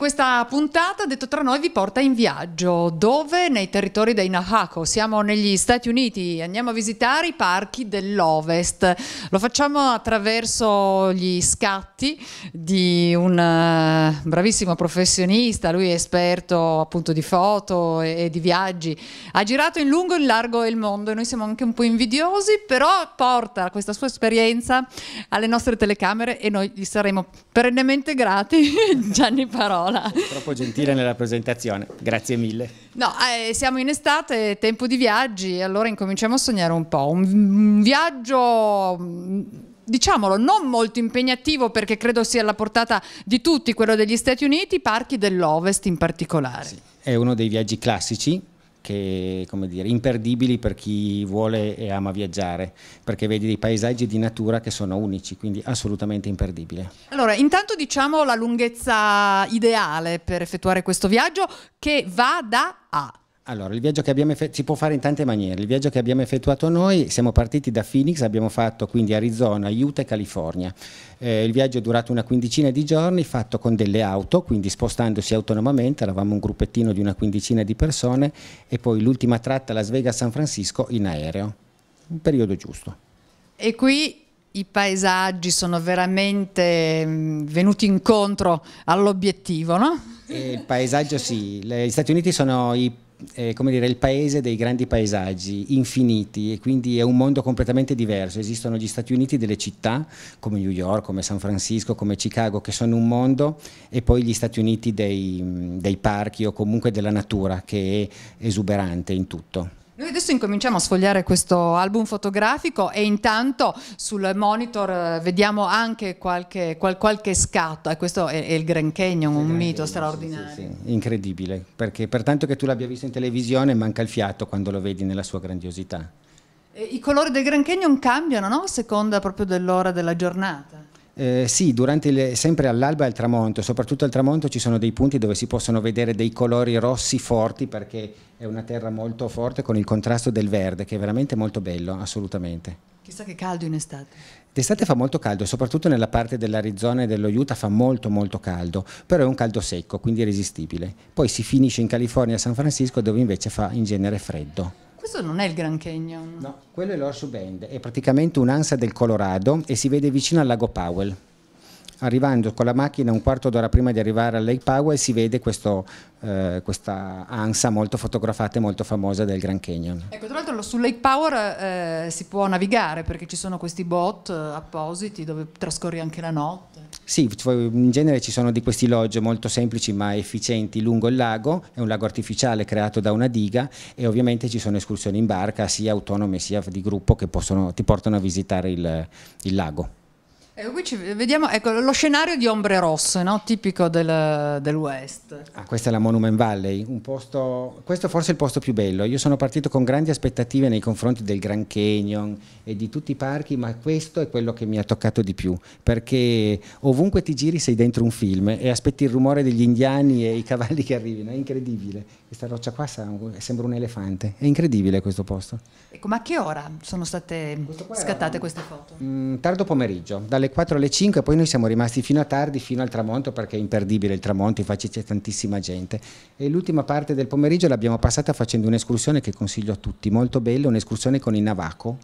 questa puntata, detto tra noi, vi porta in viaggio. Dove? Nei territori dei Nahako. Siamo negli Stati Uniti, andiamo a visitare i parchi dell'Ovest. Lo facciamo attraverso gli scatti di un eh, bravissimo professionista, lui è esperto appunto di foto e, di viaggi. Ha girato in lungo e in largo il mondo e noi siamo anche un po' invidiosi, però porta questa sua esperienza alle nostre telecamere e noi gli saremo perennemente grati. Gianni Parola parola. Troppo gentile nella presentazione, grazie mille. No, eh, siamo in estate, tempo di viaggi, allora incominciamo a sognare un po'. Un, un viaggio mm, diciamolo, non molto impegnativo perché credo sia alla portata di tutti, quello degli Stati Uniti, parchi dell'Ovest in particolare. Sì, è uno dei viaggi classici che, come dire, imperdibili per chi vuole e ama viaggiare, perché vedi dei paesaggi di natura che sono unici, quindi assolutamente imperdibile. Allora, intanto diciamo la lunghezza ideale per effettuare questo viaggio che va da A allora, il viaggio che abbiamo effettuato si può fare in tante maniere. Il viaggio che abbiamo effettuato noi, siamo partiti da Phoenix, abbiamo fatto quindi Arizona, Utah e California. Eh, il viaggio è durato una quindicina di giorni, fatto con delle auto, quindi spostandosi autonomamente, eravamo un gruppettino di una quindicina di persone e poi l'ultima tratta Las Vegas-San Francisco in aereo. Un periodo giusto. E qui i paesaggi sono veramente mm, venuti incontro all'obiettivo, no? Eh, il paesaggio sì, gli Stati Uniti sono i eh, come dire, il paese dei grandi paesaggi infiniti e quindi è un mondo completamente diverso. Esistono gli Stati Uniti delle città come New York, come San Francisco, come Chicago che sono un mondo e poi gli Stati Uniti dei, dei parchi o comunque della natura che è esuberante in tutto. Noi adesso incominciamo a sfogliare questo album fotografico e intanto sul monitor eh, vediamo anche qualche, qual, qualche scatto. E eh, questo è, è, il Grand Canyon, un Grand mito Canyon, straordinario. Sì, sì, Incredibile, perché per tanto che tu l'abbia visto in televisione manca il fiato quando lo vedi nella sua grandiosità. E I colori del Grand Canyon cambiano no? a seconda proprio dell'ora della giornata. Eh, sì, il, sempre all'alba e al tramonto, soprattutto al tramonto ci sono dei punti dove si possono vedere dei colori rossi forti perché è una terra molto forte con il contrasto del verde che è veramente molto bello, assolutamente. Chissà che caldo in estate. D'estate fa molto caldo, soprattutto nella parte dell'Arizona e dello Utah fa molto molto caldo, però è un caldo secco, quindi è resistibile. Poi si finisce in California a San Francisco dove invece fa in genere freddo. Questo non è il Grand Canyon. No, quello è l'Horseshoe Bend, è praticamente un'ansa del Colorado e si vede vicino al lago Powell arrivando con la macchina un quarto d'ora prima di arrivare al Lake Powell si vede questo, eh, questa ansa molto fotografata e molto famosa del Grand Canyon. Ecco, tra l'altro su Lake Power eh, si può navigare perché ci sono questi bot eh, appositi dove trascorri anche la notte. Sì, in genere ci sono di questi loggi molto semplici ma efficienti lungo il lago, è un lago artificiale creato da una diga e ovviamente ci sono escursioni in barca sia autonome sia di gruppo che possono, ti portano a visitare il, il lago. Ecco, qui ci vediamo ecco, lo scenario di ombre rosse, no? tipico del, del West. Ah, questa è la Monument Valley, posto, questo forse è il posto più bello. Io sono partito con grandi aspettative nei confronti del Grand Canyon e di tutti i parchi, ma questo è quello che mi ha toccato di più, perché ovunque ti giri sei dentro un film e aspetti il rumore degli indiani e i cavalli che arrivino, è incredibile. Questa roccia qua sembra un elefante, è incredibile questo posto. Ecco, ma a che ora sono state scattate era, queste foto? Mh, mm, tardo pomeriggio, dalle alle 4 alle 5 poi noi siamo rimasti fino a tardi fino al tramonto perché è imperdibile il tramonto infatti c'è tantissima gente e l'ultima parte del pomeriggio l'abbiamo passata facendo un'escursione che consiglio a tutti molto bella un'escursione con i Navaco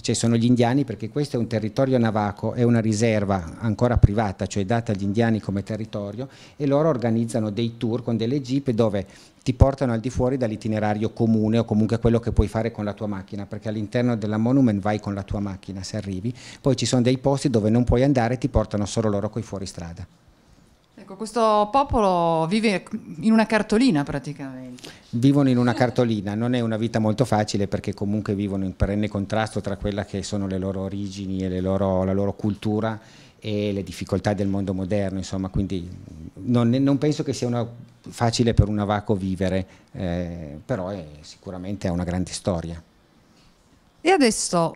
cioè sono gli indiani perché questo è un territorio Navaco è una riserva ancora privata cioè data agli indiani come territorio e loro organizzano dei tour con delle jeep dove ti portano al di fuori dall'itinerario comune o comunque quello che puoi fare con la tua macchina, perché all'interno della Monument vai con la tua macchina se arrivi, poi ci sono dei posti dove non puoi andare e ti portano solo loro coi fuoristrada. Ecco, questo popolo vive in una cartolina praticamente. Vivono in una cartolina, non è una vita molto facile perché comunque vivono in perenne contrasto tra quella che sono le loro origini e le loro, la loro cultura e le difficoltà del mondo moderno, insomma, quindi non, non penso che sia una facile per un avaco vivere, eh, però è, sicuramente ha una grande storia. E adesso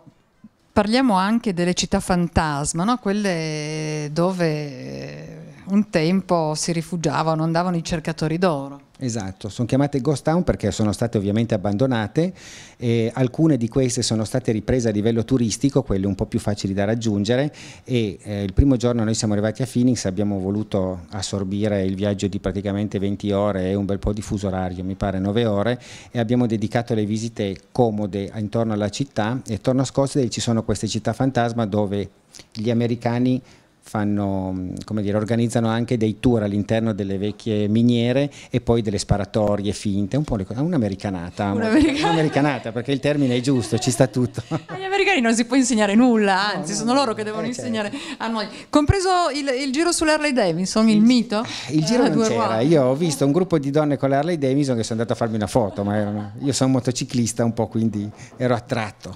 parliamo anche delle città fantasma, no? quelle dove un tempo si rifugiavano, andavano i cercatori d'oro. Esatto, sono chiamate ghost town perché sono state ovviamente abbandonate, eh, alcune di queste sono state riprese a livello turistico, quelle un po' più facili da raggiungere e eh, il primo giorno noi siamo arrivati a Phoenix, abbiamo voluto assorbire il viaggio di praticamente 20 ore e un bel po' di fuso orario, mi pare 9 ore, e abbiamo dedicato le visite comode intorno alla città e attorno a Scozia ci sono queste città fantasma dove gli americani fanno, mm, dire, organizzano anche dei tour all'interno delle vecchie miniere e poi delle sparatorie finte, un po' un'americanata, un'americanata. un'americanata perché il termine è giusto, ci sta tutto. Agli americani non si può insegnare nulla, anzi no, no, sono loro che devono eh, certo. insegnare certo. a noi, compreso il, il giro sull'Harley Davidson, il, il mito. Il giro eh, non c'era, ruote. io ho visto un gruppo di donne con l'Harley Davidson che sono andate a farmi una foto, ma erano, io sono motociclista un po' quindi ero attratto.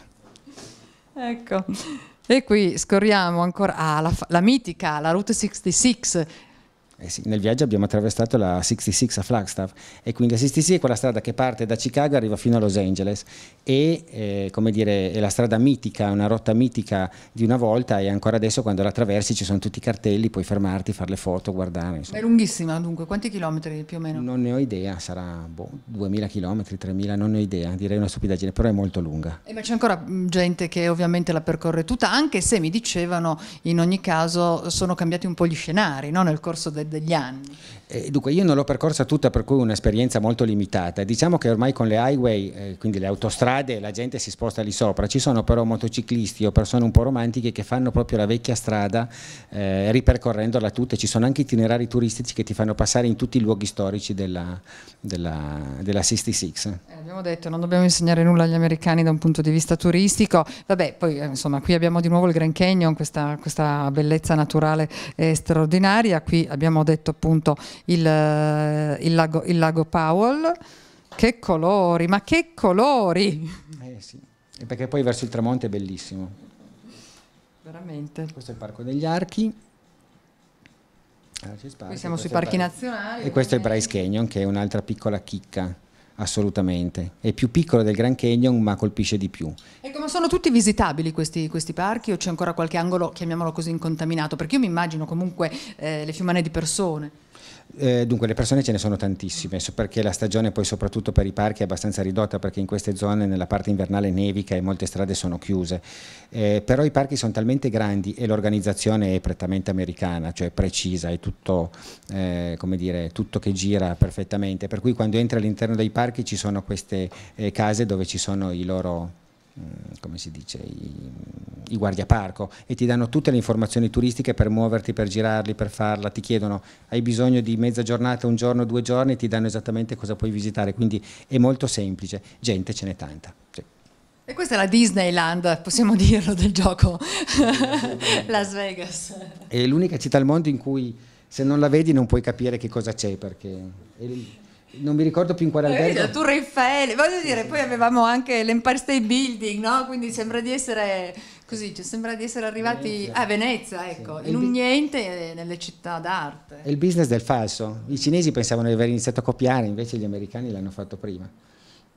Ecco. E qui scorriamo ancora alla ah, la mitica, la Route 66, eh nel viaggio abbiamo attraversato la 66 a Flagstaff e quindi la 66 è quella strada che parte da Chicago e arriva fino a Los Angeles e eh, come dire è la strada mitica, una rotta mitica di una volta e ancora adesso quando la attraversi ci sono tutti i cartelli, puoi fermarti, fare le foto, guardare. Insomma. È lunghissima dunque, quanti chilometri più o meno? Non ne ho idea, sarà boh, 2000 chilometri, 3000, non ne ho idea, direi una stupidaggine, però è molto lunga. E eh, ma c'è ancora mm, gente che ovviamente la percorre tutta, anche se mi dicevano in ogni caso sono cambiati un po' gli scenari no? nel corso del degli anni. Eh, dunque io non l'ho percorsa tutta per cui un'esperienza molto limitata, diciamo che ormai con le highway, eh, quindi le autostrade, la gente si sposta lì sopra, ci sono però motociclisti o persone un po' romantiche che fanno proprio la vecchia strada eh, ripercorrendola tutta, ci sono anche itinerari turistici che ti fanno passare in tutti i luoghi storici della, della, della 66. Eh, abbiamo detto non dobbiamo insegnare nulla agli americani da un punto di vista turistico, vabbè poi eh, insomma qui abbiamo di nuovo il Grand Canyon, questa, questa bellezza naturale eh, straordinaria, qui abbiamo detto appunto il, il, lago, il lago Powell. Che colori, ma che colori! Eh sì, e perché poi verso il tramonto è bellissimo. Veramente. Questo è il Parco degli Archi. Ah, Qui siamo sui parchi nazionali. E questo è il Bryce Canyon, che è un'altra piccola chicca, assolutamente. È più piccolo del Grand Canyon, ma colpisce di più. Ecco, ma sono tutti visitabili questi, questi parchi o c'è ancora qualche angolo, chiamiamolo così, incontaminato? Perché io mi immagino comunque eh, le fiumane di persone. Eh, dunque le persone ce ne sono tantissime perché la stagione poi soprattutto per i parchi è abbastanza ridotta perché in queste zone nella parte invernale nevica e molte strade sono chiuse eh, però i parchi sono talmente grandi e l'organizzazione è prettamente americana cioè precisa è tutto, eh, dire, tutto che gira perfettamente per cui quando entri all'interno dei parchi ci sono queste eh, case dove ci sono i loro Mm, come si dice, i, i guardiaparco e ti danno tutte le informazioni turistiche per muoverti, per girarli, per farla, ti chiedono hai bisogno di mezza giornata, un giorno, due giorni, e ti danno esattamente cosa puoi visitare, quindi è molto semplice, gente ce n'è tanta. Sì. E questa è la Disneyland, possiamo dirlo, del gioco Las Vegas. È l'unica città al mondo in cui se non la vedi non puoi capire che cosa c'è perché... È non mi ricordo più in quale eh, albergo. Eh, tu Raffaele, voglio dire, poi avevamo anche l'Empire State Building, no? Quindi sembra di essere così, cioè sembra di essere arrivati a Venezia, ah, Venezia ecco, sì. in un niente nelle città d'arte. È il business del falso. I cinesi pensavano di aver iniziato a copiare, invece gli americani l'hanno fatto prima.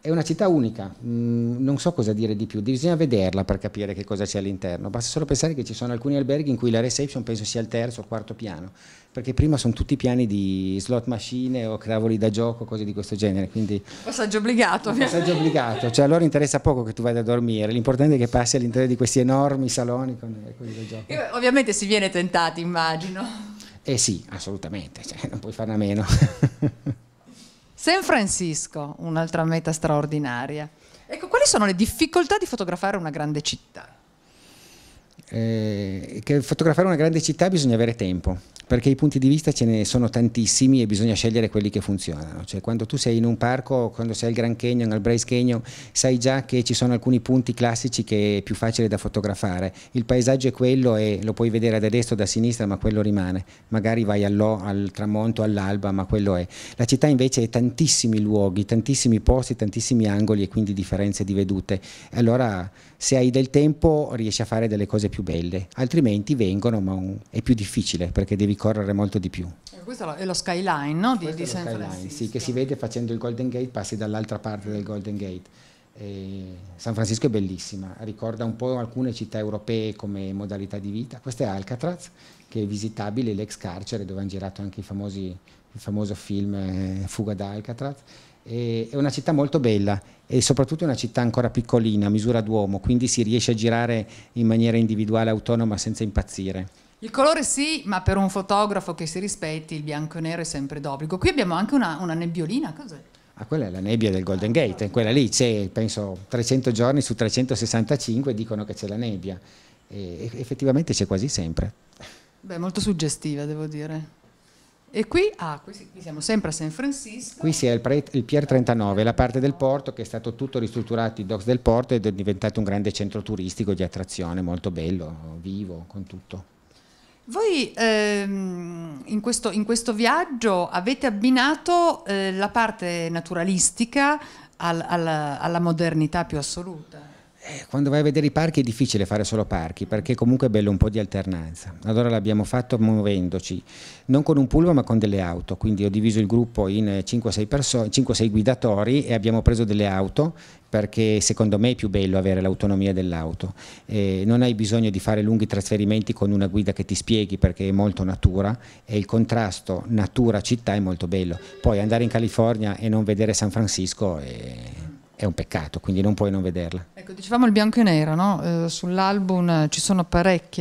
È una città unica, mm, non so cosa dire di più, bisogna vederla per capire che cosa c'è all'interno, basta solo pensare che ci sono alcuni alberghi in cui la reception penso sia al terzo o quarto piano, perché prima sono tutti piani di slot machine o cavoli da gioco, cose di questo genere. Quindi passaggio obbligato. Ovviamente. Passaggio obbligato, cioè a loro interessa poco che tu vada a dormire, l'importante è che passi all'interno di questi enormi saloni con eh, quelli da gioco. E ovviamente si viene tentati, immagino. Eh sì, assolutamente, cioè, non puoi farne a meno. San Francisco, un'altra meta straordinaria. Ecco, quali sono le difficoltà di fotografare una grande città? eh, che fotografare una grande città bisogna avere tempo, perché i punti di vista ce ne sono tantissimi e bisogna scegliere quelli che funzionano. Cioè, quando tu sei in un parco, quando sei al Grand Canyon, al Bryce Canyon, sai già che ci sono alcuni punti classici che è più facile da fotografare. Il paesaggio è quello e lo puoi vedere da destra o da sinistra, ma quello rimane. Magari vai all'O, al tramonto, all'alba, ma quello è. La città invece è tantissimi luoghi, tantissimi posti, tantissimi angoli e quindi differenze di vedute. Allora, se hai del tempo, riesci a fare delle cose più più belle, altrimenti vengono ma un, è più difficile perché devi correre molto di più. Eh, questo è lo skyline no? di, di San skyline, Francisco. Sì, che si vede facendo il Golden Gate, passi dall'altra parte del Golden Gate. E San Francisco è bellissima, ricorda un po' alcune città europee come modalità di vita. Questa è Alcatraz, che è visitabile, l'ex carcere dove hanno girato anche i famosi, il famoso film eh, Fuga da Alcatraz è una città molto bella e soprattutto è una città ancora piccolina, a misura d'uomo, quindi si riesce a girare in maniera individuale, autonoma, senza impazzire. Il colore sì, ma per un fotografo che si rispetti il bianco e nero è sempre d'obbligo. Qui abbiamo anche una, una nebbiolina, cos'è? Ah, quella è la nebbia del Golden Gate, quella lì c'è, penso, 300 giorni su 365 dicono che c'è la nebbia. E effettivamente c'è quasi sempre. Beh, molto suggestiva, devo dire. E qui, ah, qui, qui, siamo sempre a San Francisco. Qui si è il, pre, il, Pier 39, la parte del porto che è stato tutto ristrutturato, i docks del porto ed è diventato un grande centro turistico di attrazione, molto bello, vivo, con tutto. Voi ehm, in, questo, in, questo, viaggio avete abbinato eh, la parte naturalistica al, alla, alla modernità più assoluta. Eh, quando vai a vedere i parchi è difficile fare solo parchi perché comunque è bello un po' di alternanza. Allora l'abbiamo fatto muovendoci, non con un pullman ma con delle auto, quindi ho diviso il gruppo in 5-6 guidatori e abbiamo preso delle auto perché secondo me è più bello avere l'autonomia dell'auto. Eh, non hai bisogno di fare lunghi trasferimenti con una guida che ti spieghi perché è molto natura e il contrasto natura-città è molto bello. Poi andare in California e non vedere San Francisco è è un peccato, quindi non puoi non vederla. Ecco, dicevamo il bianco e nero, no? eh, sull'album ci sono parecchi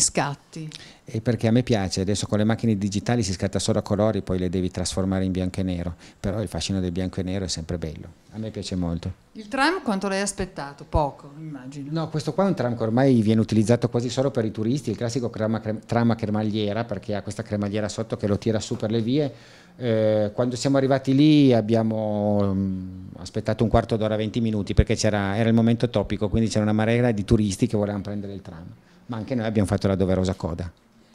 scatti. E perché a me piace, adesso con le macchine digitali si scatta solo a colori, poi le devi trasformare in bianco e nero, però il fascino del bianco e nero è sempre bello, a me piace molto. Il tram quanto l'hai aspettato? Poco, immagino. No, questo qua è un tram che ormai viene utilizzato quasi solo per i turisti, il classico tram a cremagliera, perché ha questa cremagliera sotto che lo tira su per le vie, eh, quando siamo arrivati lì abbiamo mh, mm, aspettato un quarto d'ora, 20 minuti perché era il momento topico, quindi c'era una marea di turisti che volevano prendere il tram, ma anche noi abbiamo fatto la doverosa coda.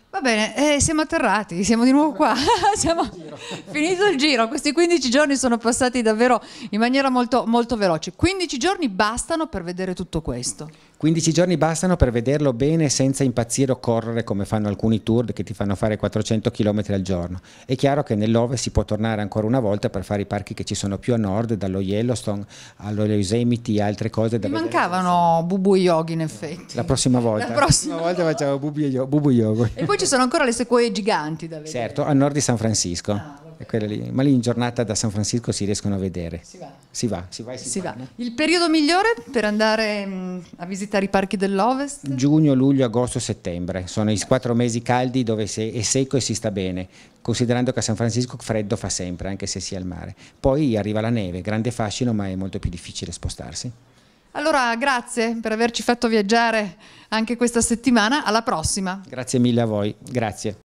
Va bene, eh, siamo atterrati, siamo di nuovo qua, siamo il finito il giro, questi 15 giorni sono passati davvero in maniera molto, molto veloce, 15 giorni bastano per vedere tutto questo. 15 giorni bastano per vederlo bene senza impazzire o correre come fanno alcuni tour che ti fanno fare 400 km al giorno. È chiaro che nell'Ove si può tornare ancora una volta per fare i parchi che ci sono più a nord, dallo Yellowstone allo Yosemite e altre cose. Da Mi mancavano Bubu Yogi in effetti. La prossima volta. La prossima, volta facciamo Bubu Yogi. E poi ci sono ancora le sequoie giganti da vedere. Certo, a nord di San Francisco. Ah, Lì. Ma lì in giornata da San Francisco si riescono a vedere. Si va. Si va, si va si, si va. Il periodo migliore per andare mh, mm, a visitare i parchi dell'Ovest? Giugno, luglio, agosto, settembre. Sono i quattro mesi caldi dove se- è secco e si sta bene, considerando che a San Francisco freddo fa sempre, anche se si sia al mare. Poi arriva la neve, grande fascino, ma è molto più difficile spostarsi. Allora, grazie per averci fatto viaggiare anche questa settimana. Alla prossima. Grazie mille a voi. Grazie.